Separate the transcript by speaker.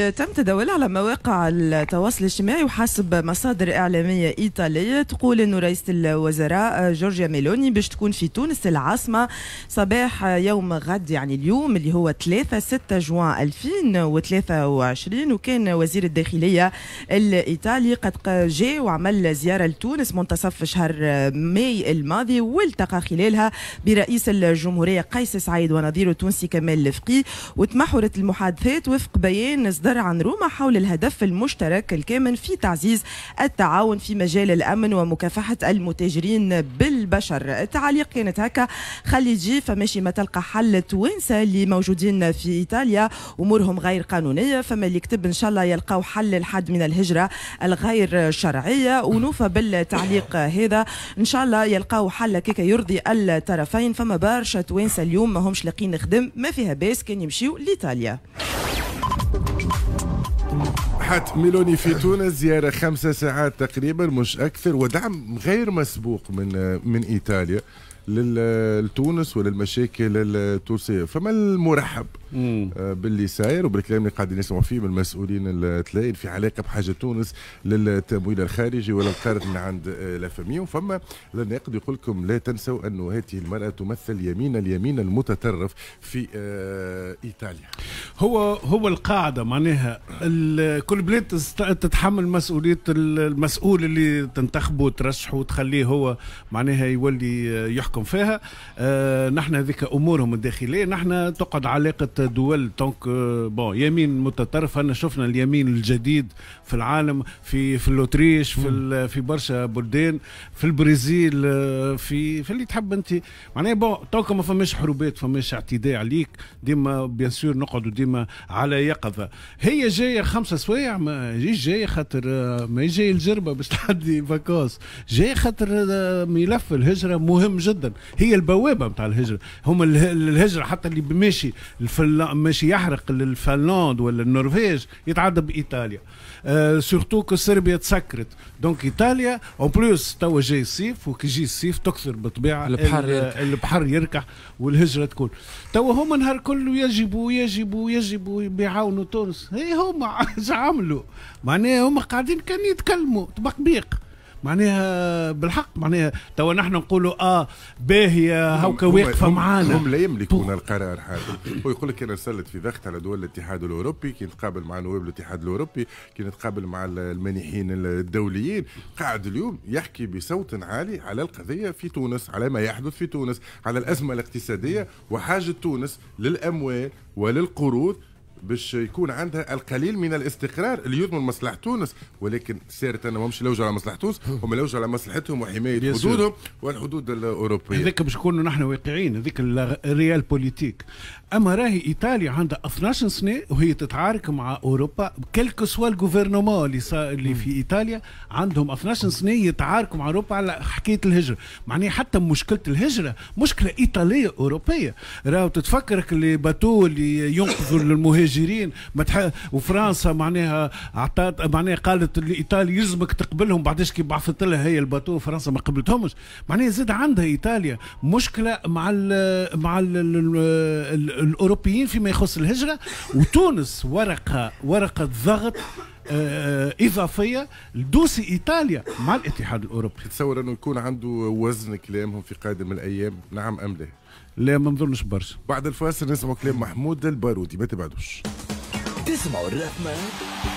Speaker 1: تم تداولها على مواقع التواصل الاجتماعي وحسب مصادر إعلامية إيطالية تقول أنه رئيسة الوزراء جورجيا ميلوني باش تكون في تونس العاصمة صباح يوم غد يعني اليوم اللي هو 3 6 جوان 2023 وكان وزير الداخلية الإيطالي قد جاء وعمل زيارة لتونس منتصف شهر ماي الماضي والتقى خلالها برئيس الجمهورية قيس سعيد ونظيره التونسي كمال لفقي وتمحورت المحادثات وفق بيان درعا عن روما حول الهدف المشترك الكامن في تعزيز التعاون في مجال الأمن ومكافحة المتاجرين بالبشر التعليق كانت هكا خليجي فماشي ما تلقى حل التوانسة اللي موجودين في إيطاليا أمورهم غير قانونية فما اللي كتب إن شاء الله يلقاو حل الحد من الهجرة الغير شرعية ونوفى بالتعليق هذا إن شاء الله يلقاو حل كيكا يرضي الطرفين فما برشا توانسة اليوم ما همش لاقيين خدم ما فيها باس كان يمشيو لإيطاليا
Speaker 2: ربحت ميلوني في تونس زيارة خمسة ساعات تقريبا مش أكثر ودعم غير مسبوق من من إيطاليا لتونس وللمشاكل التونسيه فما المرحب آه، باللي ساير وبالكلام اللي قاعدين نسمعوا فيه من المسؤولين التلاين في علاقه بحاجه تونس للتمويل الخارجي ولا القرض من عند آه، لافامي وفما الناقد يقول لكم لا تنسوا أن هذه المراه تمثل يمين اليمين المتطرف في آه، ايطاليا هو هو القاعده معناها
Speaker 3: كل بلاد تتحمل مسؤوليه المسؤول اللي تنتخبه وترشحه وتخليه هو معناها يولي يحكم تحكم فيها آه، نحن هذيك امورهم الداخليه نحن تقعد علاقه دول دونك بون آه، يمين متطرف انا شفنا اليمين الجديد في العالم في في الاوتريش في في برشا بلدان في البرازيل آه، في في اللي تحب انت معناها بون دونك ما فماش حروبات فماش اعتداء عليك ديما بيان سور نقعدوا ديما على يقظه هي جايه خمسة سوايع ما جيش جايه خاطر ما جاي الجربه باش تعدي فاكوس جاي خاطر ملف الهجره مهم جدا جدا هي البوابه نتاع الهجره هما الهجره حتى اللي بمشي الفلا... ماشي يحرق الفنلند ولا النرويج يتعدى بايطاليا سورتو كو صربيا تسكرت دونك ايطاليا اون بلوس توا جاي الصيف وكي يجي الصيف تكثر بالطبيعه البحر يركح البحر يركح والهجره تكون توا هما نهار كله يجب يجب يجب يعاونوا تونس هي إيه هما عملوا معناها هما قاعدين كان يتكلموا طبق بيق معناها بالحق معناها توا نحن نقولوا اه باهيه هاوكا واقفه معانا هم
Speaker 2: لا يملكون القرار هو ويقول لك انا سلت في ضغط على دول الاتحاد الاوروبي كي نتقابل مع نواب الاتحاد الاوروبي كي نتقابل مع المانحين الدوليين قاعد اليوم يحكي بصوت عالي على القضيه في تونس على ما يحدث في تونس على الازمه الاقتصاديه وحاجه تونس للاموال وللقروض باش يكون عندها القليل من الاستقرار اللي يضمن مصلحه تونس ولكن سارت انا مش لوجوا على مصلحه تونس هم لوجوا على مصلحتهم وحمايه حدودهم والحدود الاوروبيه
Speaker 3: هذاك باش نكونوا نحن واقعيين هذيك الريال بوليتيك اما راهي ايطاليا عندها 12 سنه وهي تتعارك مع اوروبا كلك سوا الجوفرنمون اللي اللي في ايطاليا عندهم 12 سنه يتعاركوا مع اوروبا على حكايه الهجره معناها حتى مشكله الهجره مشكله ايطاليه اوروبيه راهو تتفكرك اللي باتو اللي ينقذوا المهاجرين مهاجرين متح... وفرنسا معناها عطات معناها قالت لايطاليا يلزمك تقبلهم بعدش كي بعثت لها هي الباتو فرنسا ما قبلتهمش معناها زاد عندها ايطاليا مشكله مع ال مع الـ الـ الـ الاوروبيين فيما يخص الهجره وتونس ورقه
Speaker 2: ورقه ضغط اضافيه لدوسي ايطاليا مع الاتحاد الاوروبي تتصور انه يكون عنده وزن كلامهم في قادم الايام نعم ام لا لا ما نظنش برشا بعد الفاصل نسمع كلام محمود البارودي ما تبعدوش تسمعوا
Speaker 1: الرحمه